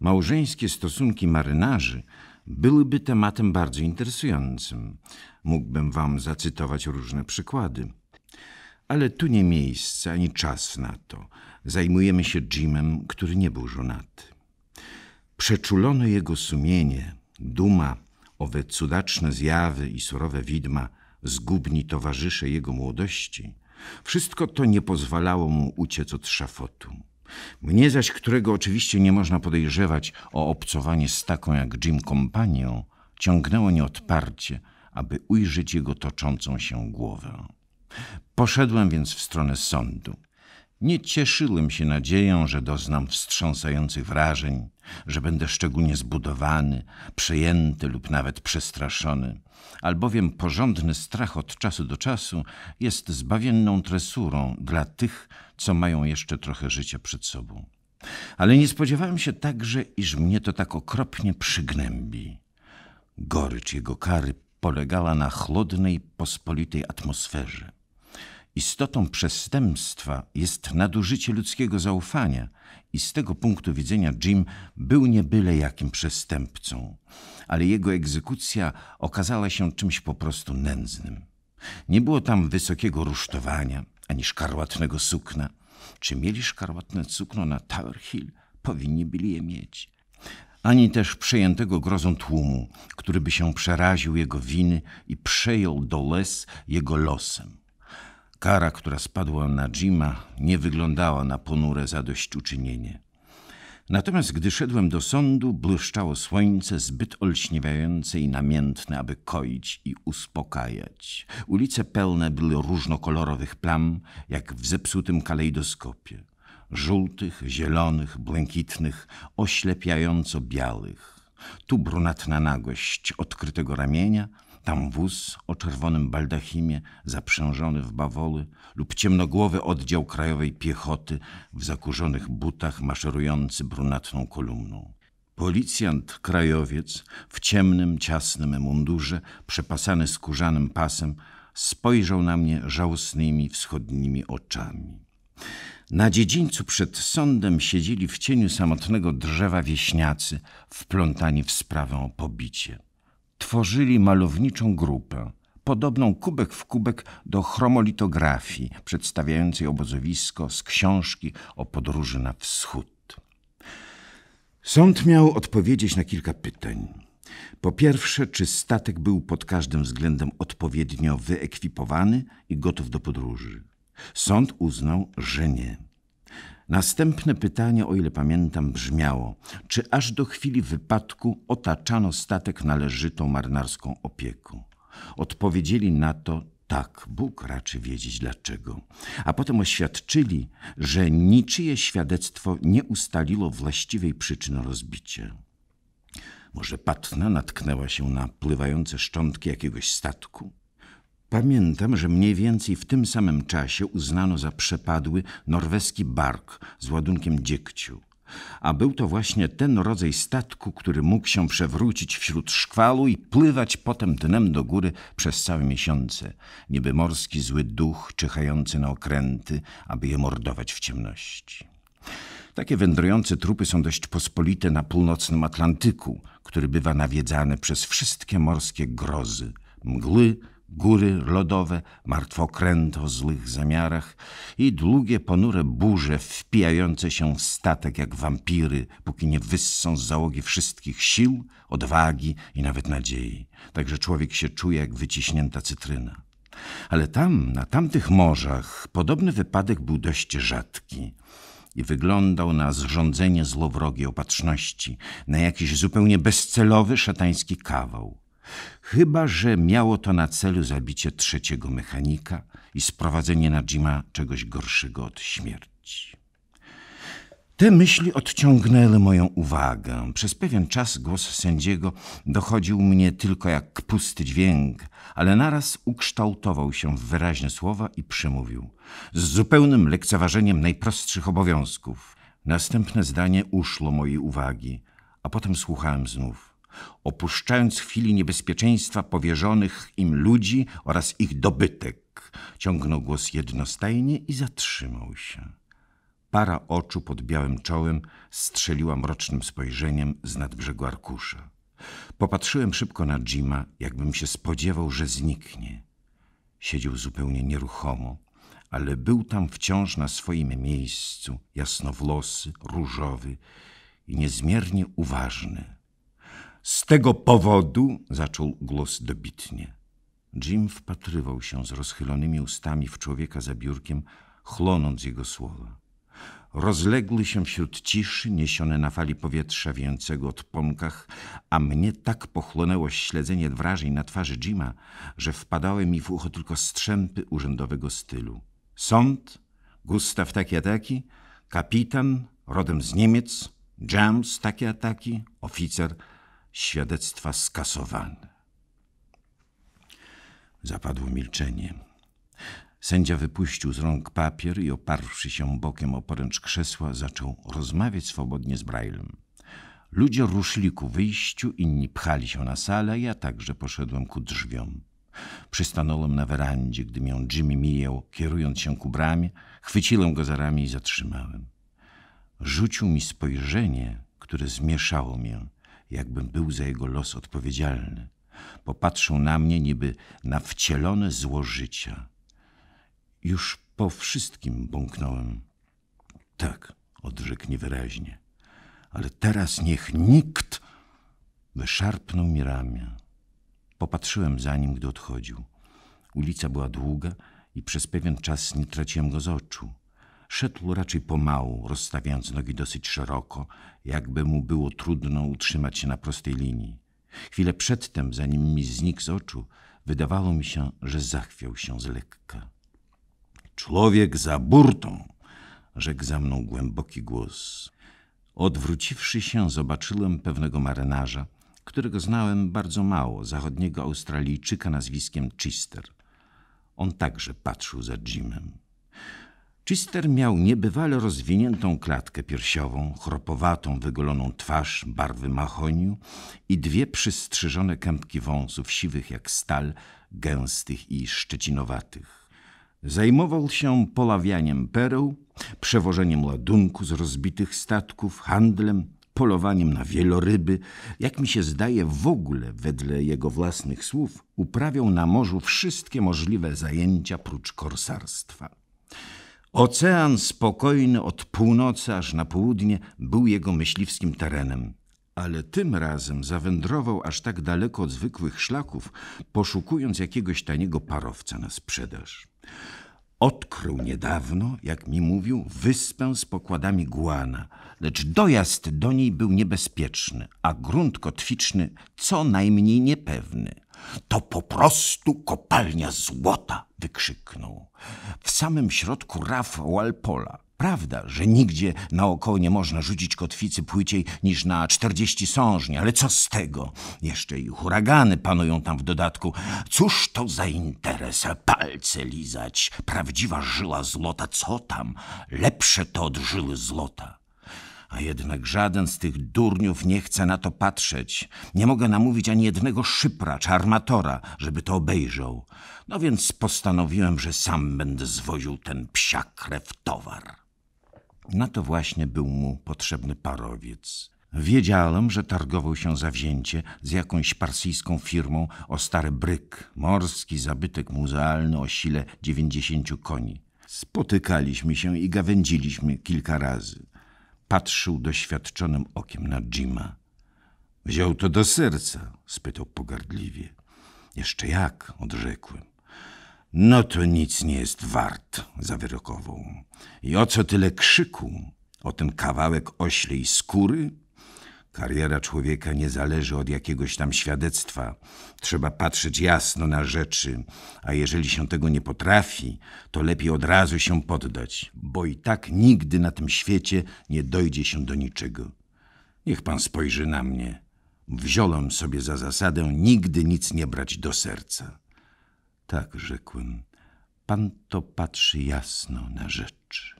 Małżeńskie stosunki marynarzy byłyby tematem bardzo interesującym. Mógłbym wam zacytować różne przykłady. Ale tu nie miejsce ani czas na to. Zajmujemy się Jimem, który nie był żonaty. Przeczulono jego sumienie, duma, owe cudaczne zjawy i surowe widma, zgubni towarzysze jego młodości. Wszystko to nie pozwalało mu uciec od szafotu. Mnie zaś, którego oczywiście nie można podejrzewać o obcowanie z taką jak Jim kompanią, ciągnęło nieodparcie, aby ujrzeć jego toczącą się głowę. Poszedłem więc w stronę sądu. Nie cieszyłem się nadzieją, że doznam wstrząsających wrażeń, że będę szczególnie zbudowany, przejęty lub nawet przestraszony, albowiem porządny strach od czasu do czasu jest zbawienną tresurą dla tych, co mają jeszcze trochę życia przed sobą. Ale nie spodziewałem się także, iż mnie to tak okropnie przygnębi. Gorycz jego kary polegała na chłodnej, pospolitej atmosferze. Istotą przestępstwa jest nadużycie ludzkiego zaufania i z tego punktu widzenia Jim był nie byle jakim przestępcą, ale jego egzekucja okazała się czymś po prostu nędznym. Nie było tam wysokiego rusztowania ani szkarłatnego sukna. Czy mieli szkarłatne sukno na Tower Hill? Powinni byli je mieć. Ani też przejętego grozą tłumu, który by się przeraził jego winy i przejął do les jego losem. Kara, która spadła na Jima, nie wyglądała na ponure zadośćuczynienie. Natomiast gdy szedłem do sądu, błyszczało słońce zbyt olśniewające i namiętne, aby koić i uspokajać. Ulice pełne były różnokolorowych plam, jak w zepsutym kalejdoskopie. Żółtych, zielonych, błękitnych, oślepiająco białych. Tu brunatna nagość odkrytego ramienia – tam wóz o czerwonym baldachimie, zaprzężony w bawoły, lub ciemnogłowy oddział krajowej piechoty w zakurzonych butach maszerujący brunatną kolumną. Policjant krajowiec w ciemnym, ciasnym mundurze, przepasany skórzanym pasem, spojrzał na mnie żałosnymi wschodnimi oczami. Na dziedzińcu przed sądem siedzieli w cieniu samotnego drzewa wieśniacy, wplątani w sprawę o pobicie tworzyli malowniczą grupę, podobną kubek w kubek do chromolitografii przedstawiającej obozowisko z książki o podróży na wschód. Sąd miał odpowiedzieć na kilka pytań. Po pierwsze, czy statek był pod każdym względem odpowiednio wyekwipowany i gotów do podróży? Sąd uznał, że nie. Następne pytanie, o ile pamiętam, brzmiało: czy aż do chwili wypadku otaczano statek należytą marnarską opieką? Odpowiedzieli na to tak, Bóg raczy wiedzieć dlaczego. A potem oświadczyli, że niczyje świadectwo nie ustaliło właściwej przyczyny rozbicia. Może patna natknęła się na pływające szczątki jakiegoś statku? Pamiętam, że mniej więcej w tym samym czasie uznano za przepadły norweski bark z ładunkiem dziegciu. A był to właśnie ten rodzaj statku, który mógł się przewrócić wśród szkwalu i pływać potem dnem do góry przez całe miesiące, niby morski zły duch czyhający na okręty, aby je mordować w ciemności. Takie wędrujące trupy są dość pospolite na północnym Atlantyku, który bywa nawiedzany przez wszystkie morskie grozy, mgły, góry lodowe, martwokręt o złych zamiarach i długie, ponure burze wpijające się w statek jak wampiry, póki nie wyssą z załogi wszystkich sił, odwagi i nawet nadziei. Także człowiek się czuje jak wyciśnięta cytryna. Ale tam, na tamtych morzach, podobny wypadek był dość rzadki i wyglądał na zrządzenie złowrogiej opatrzności, na jakiś zupełnie bezcelowy szatański kawał. Chyba, że miało to na celu zabicie trzeciego mechanika i sprowadzenie na Jima czegoś gorszego od śmierci. Te myśli odciągnęły moją uwagę. Przez pewien czas głos sędziego dochodził mnie tylko jak pusty dźwięk, ale naraz ukształtował się w wyraźne słowa i przemówił z zupełnym lekceważeniem najprostszych obowiązków. Następne zdanie uszło mojej uwagi, a potem słuchałem znów opuszczając w chwili niebezpieczeństwa powierzonych im ludzi oraz ich dobytek. Ciągnął głos jednostajnie i zatrzymał się. Para oczu pod białym czołem strzeliła mrocznym spojrzeniem z nadbrzegu arkusza. Popatrzyłem szybko na Jima, jakbym się spodziewał, że zniknie. Siedział zupełnie nieruchomo, ale był tam wciąż na swoim miejscu, jasnowłosy, różowy i niezmiernie uważny. Z tego powodu, zaczął głos dobitnie. Jim wpatrywał się z rozchylonymi ustami w człowieka za biurkiem, chlonąc jego słowa. Rozległy się wśród ciszy, niesione na fali powietrza wiejącego od pąkach, a mnie tak pochłonęło śledzenie wrażeń na twarzy Jima, że wpadały mi w ucho tylko strzępy urzędowego stylu. Sąd, Gustaw takie ataki, kapitan, rodem z Niemiec, James takie ataki, oficer – świadectwa skasowane. Zapadło milczenie. Sędzia wypuścił z rąk papier i oparłszy się bokiem o poręcz krzesła, zaczął rozmawiać swobodnie z Brailem. Ludzie ruszyli ku wyjściu, inni pchali się na salę, ja także poszedłem ku drzwiom. Przystanąłem na werandzie, gdy mię Jimmy mijał, kierując się ku bramie, chwyciłem go za ramię i zatrzymałem. Rzucił mi spojrzenie, które zmieszało mię jakbym był za jego los odpowiedzialny. Popatrzył na mnie niby na wcielone zło życia. Już po wszystkim bąknąłem. Tak, odrzekł niewyraźnie. Ale teraz niech nikt wyszarpnął mi ramię. Popatrzyłem za nim, gdy odchodził. Ulica była długa i przez pewien czas nie traciłem go z oczu. Szedł raczej pomału, rozstawiając nogi dosyć szeroko, jakby mu było trudno utrzymać się na prostej linii. Chwilę przedtem, zanim mi znikł z oczu, wydawało mi się, że zachwiał się z lekka. Człowiek za burtą! rzekł za mną głęboki głos. Odwróciwszy się, zobaczyłem pewnego marynarza, którego znałem bardzo mało, zachodniego Australijczyka nazwiskiem Chister. On także patrzył za Jimem. Chister miał niebywale rozwiniętą klatkę piersiową, chropowatą, wygoloną twarz barwy mahoniu i dwie przystrzyżone kępki wąsów, siwych jak stal, gęstych i szczecinowatych. Zajmował się polawianiem pereł, przewożeniem ładunku z rozbitych statków, handlem, polowaniem na wieloryby. Jak mi się zdaje, w ogóle, wedle jego własnych słów, uprawiał na morzu wszystkie możliwe zajęcia prócz korsarstwa. Ocean spokojny od północy aż na południe był jego myśliwskim terenem. Ale tym razem zawędrował aż tak daleko od zwykłych szlaków, poszukując jakiegoś taniego parowca na sprzedaż. Odkrył niedawno, jak mi mówił, wyspę z pokładami guana, lecz dojazd do niej był niebezpieczny, a grunt kotwiczny co najmniej niepewny. To po prostu kopalnia złota! wykrzyknął. W samym środku raf Walpola. Prawda, że nigdzie naokoło nie można rzucić kotwicy płyciej niż na czterdzieści sążni, ale co z tego? Jeszcze i huragany panują tam w dodatku. Cóż to za interes? Palce lizać. Prawdziwa żyła złota, co tam? Lepsze to od żyły złota. A jednak żaden z tych durniów nie chce na to patrzeć. Nie mogę namówić ani jednego szypra czy armatora, żeby to obejrzał. No więc postanowiłem, że sam będę zwoził ten psiakrew towar. Na to właśnie był mu potrzebny parowiec. Wiedziałem, że targował się zawzięcie z jakąś parsyjską firmą o stary bryk, morski zabytek muzealny o sile 90 koni. Spotykaliśmy się i gawędziliśmy kilka razy patrzył doświadczonym okiem na Jima. Wziął to do serca? spytał pogardliwie. Jeszcze jak? odrzekłem. No to nic nie jest wart, zawyrokował. I o co tyle krzyku? O ten kawałek oślej skóry? Kariera człowieka nie zależy od jakiegoś tam świadectwa. Trzeba patrzeć jasno na rzeczy, a jeżeli się tego nie potrafi, to lepiej od razu się poddać, bo i tak nigdy na tym świecie nie dojdzie się do niczego. Niech pan spojrzy na mnie. Wziąłem sobie za zasadę nigdy nic nie brać do serca. Tak rzekłem. Pan to patrzy jasno na rzeczy.